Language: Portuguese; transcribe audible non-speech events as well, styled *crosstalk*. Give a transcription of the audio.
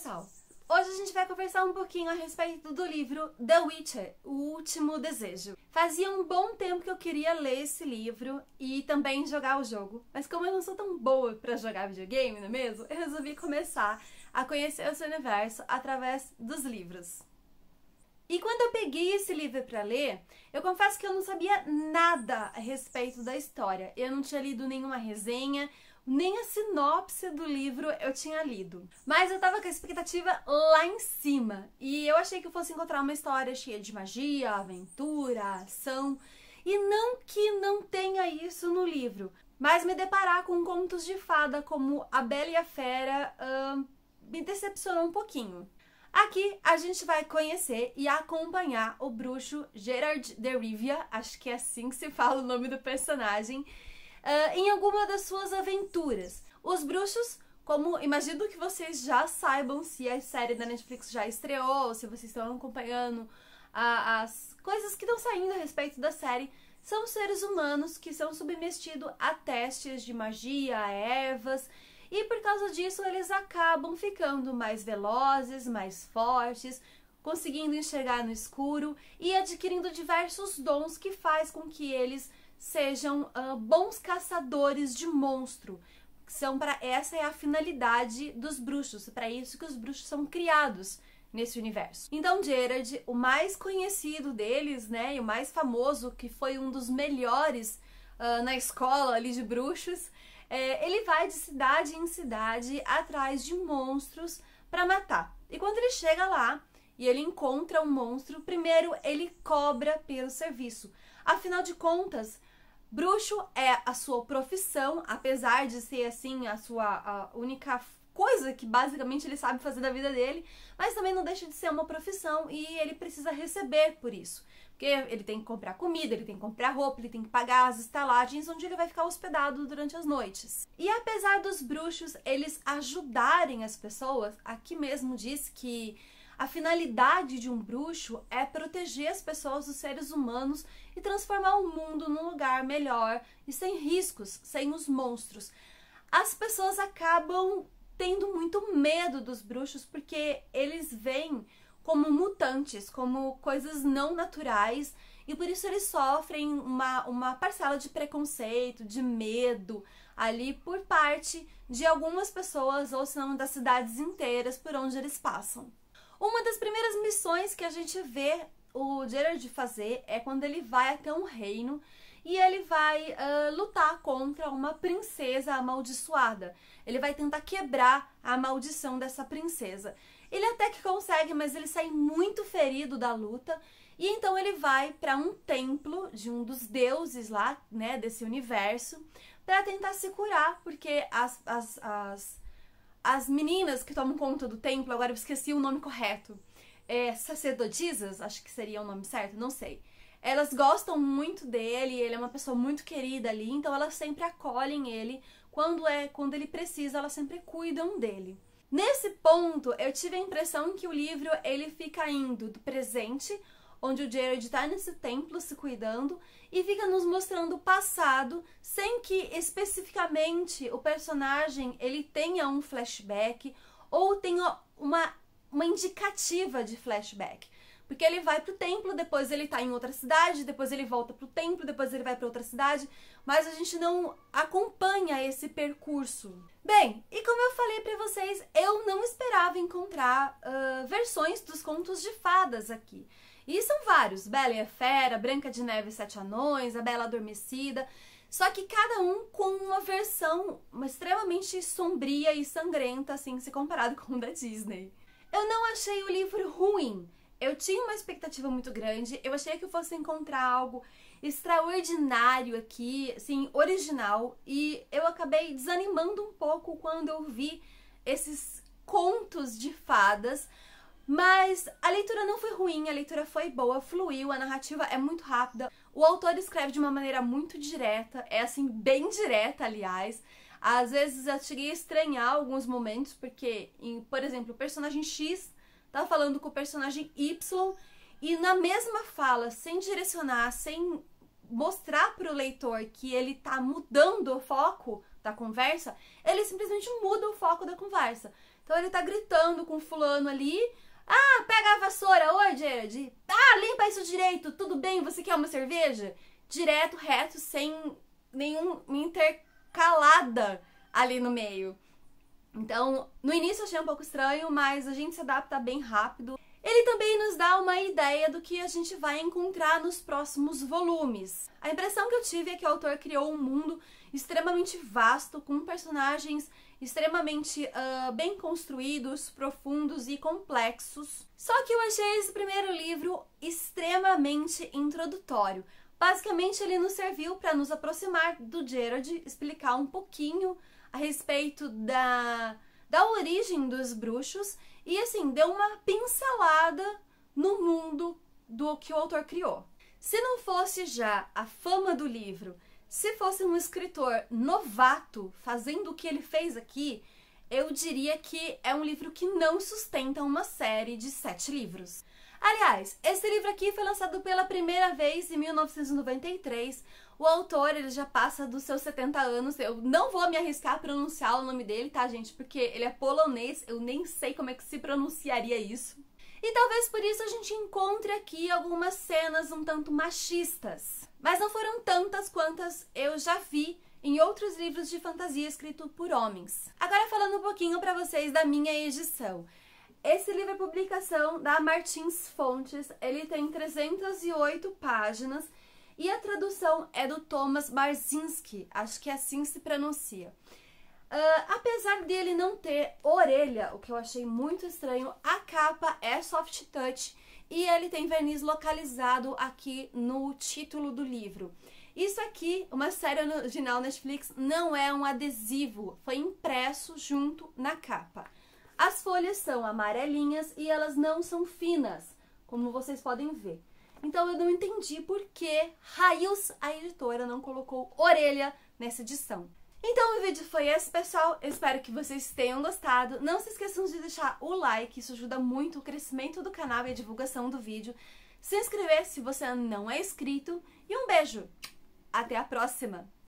pessoal! Hoje a gente vai conversar um pouquinho a respeito do livro The Witcher, O Último Desejo. Fazia um bom tempo que eu queria ler esse livro e também jogar o jogo, mas como eu não sou tão boa para jogar videogame, não é mesmo? Eu resolvi começar a conhecer o seu universo através dos livros. E quando eu peguei esse livro para ler, eu confesso que eu não sabia nada a respeito da história. Eu não tinha lido nenhuma resenha, nem a sinopse do livro eu tinha lido. Mas eu tava com a expectativa lá em cima. E eu achei que eu fosse encontrar uma história cheia de magia, aventura, ação. E não que não tenha isso no livro, mas me deparar com contos de fada como A Bela e a Fera uh, me decepcionou um pouquinho. Aqui a gente vai conhecer e acompanhar o bruxo Gerard de Rivia, acho que é assim que se fala o nome do personagem, uh, em alguma das suas aventuras. Os bruxos, como imagino que vocês já saibam se a série da Netflix já estreou, se vocês estão acompanhando a, as coisas que estão saindo a respeito da série, são seres humanos que são submetidos a testes de magia, a ervas, e por causa disso eles acabam ficando mais velozes, mais fortes, conseguindo enxergar no escuro e adquirindo diversos dons que faz com que eles sejam uh, bons caçadores de monstro. São para essa é a finalidade dos bruxos, para isso que os bruxos são criados nesse universo. Então Gerard, o mais conhecido deles, né, e o mais famoso, que foi um dos melhores uh, na escola ali de bruxos, é, ele vai de cidade em cidade atrás de monstros para matar. E quando ele chega lá e ele encontra um monstro, primeiro ele cobra pelo serviço. Afinal de contas, Bruxo é a sua profissão, apesar de ser assim a sua a única coisa que basicamente ele sabe fazer da vida dele, mas também não deixa de ser uma profissão e ele precisa receber por isso. Porque ele tem que comprar comida, ele tem que comprar roupa, ele tem que pagar as estalagens onde ele vai ficar hospedado durante as noites. E apesar dos bruxos eles ajudarem as pessoas, aqui mesmo diz que a finalidade de um bruxo é proteger as pessoas dos seres humanos e transformar o mundo num lugar melhor e sem riscos, sem os monstros. As pessoas acabam tendo muito medo dos bruxos porque eles vêm como mutantes, como coisas não naturais e por isso eles sofrem uma, uma parcela de preconceito, de medo ali por parte de algumas pessoas ou se não das cidades inteiras por onde eles passam. Uma das primeiras missões que a gente vê o Gerard fazer é quando ele vai até um reino e ele vai uh, lutar contra uma princesa amaldiçoada. Ele vai tentar quebrar a maldição dessa princesa. Ele até que consegue, mas ele sai muito ferido da luta e então ele vai para um templo de um dos deuses lá, né, desse universo, para tentar se curar, porque as, as, as as meninas que tomam conta do templo, agora eu esqueci o nome correto, é, sacerdotisas, acho que seria o nome certo, não sei. Elas gostam muito dele, ele é uma pessoa muito querida ali, então elas sempre acolhem ele. Quando é, quando ele precisa, elas sempre cuidam dele. Nesse ponto, eu tive a impressão que o livro ele fica indo do presente onde o Jared está nesse templo se cuidando e fica nos mostrando o passado, sem que especificamente o personagem ele tenha um flashback ou tenha uma, uma indicativa de flashback. Porque ele vai pro templo, depois ele tá em outra cidade, depois ele volta pro templo, depois ele vai para outra cidade, mas a gente não acompanha esse percurso. Bem, e como eu falei para vocês, eu não esperava encontrar uh, versões dos contos de fadas aqui. E são vários: Bela e a Fera, Branca de Neve e Sete Anões, A Bela Adormecida. Só que cada um com uma versão extremamente sombria e sangrenta, assim, se comparado *laughs* com o da Disney. Eu não achei o livro ruim. Eu tinha uma expectativa muito grande. Eu achei que eu fosse encontrar algo extraordinário aqui, assim, original. E eu acabei desanimando um pouco quando eu vi esses contos de fadas mas a leitura não foi ruim, a leitura foi boa, fluiu, a narrativa é muito rápida. O autor escreve de uma maneira muito direta, é assim, bem direta, aliás. Às vezes eu cheguei a estranhar alguns momentos, porque, em, por exemplo, o personagem X tá falando com o personagem Y e na mesma fala, sem direcionar, sem mostrar para o leitor que ele tá mudando o foco da conversa, ele simplesmente muda o foco da conversa. Então ele tá gritando com fulano ali, ah, pega a vassoura, oi Jared. Ah, limpa isso direito, tudo bem, você quer uma cerveja? Direto, reto, sem nenhuma intercalada ali no meio. Então, no início eu achei um pouco estranho, mas a gente se adapta bem rápido. Ele também nos dá uma ideia do que a gente vai encontrar nos próximos volumes. A impressão que eu tive é que o autor criou um mundo extremamente vasto, com personagens extremamente uh, bem construídos, profundos e complexos. Só que eu achei esse primeiro livro extremamente introdutório. Basicamente, ele nos serviu para nos aproximar do Gerard, explicar um pouquinho a respeito da, da origem dos bruxos e, assim, deu uma pincelada no mundo do que o autor criou. Se não fosse já a fama do livro se fosse um escritor novato fazendo o que ele fez aqui, eu diria que é um livro que não sustenta uma série de sete livros. Aliás, esse livro aqui foi lançado pela primeira vez em 1993. O autor, ele já passa dos seus 70 anos. Eu não vou me arriscar a pronunciar o nome dele, tá, gente? Porque ele é polonês, eu nem sei como é que se pronunciaria isso. E talvez por isso a gente encontre aqui algumas cenas um tanto machistas. Mas não foram tantas quantas eu já vi em outros livros de fantasia escrito por homens. Agora falando um pouquinho para vocês da minha edição. Esse livro é publicação da Martins Fontes, ele tem 308 páginas e a tradução é do Thomas Barzinski, acho que é assim se pronuncia. Uh, apesar dele não ter orelha, o que eu achei muito estranho, a capa é soft touch e ele tem verniz localizado aqui no título do livro. Isso aqui, uma série original Netflix, não é um adesivo, foi impresso junto na capa. As folhas são amarelinhas e elas não são finas, como vocês podem ver. Então eu não entendi por que raios a editora não colocou orelha nessa edição. Então o vídeo foi esse, pessoal. Eu espero que vocês tenham gostado. Não se esqueçam de deixar o like, isso ajuda muito o crescimento do canal e a divulgação do vídeo. Se inscrever se você não é inscrito. E um beijo! Até a próxima!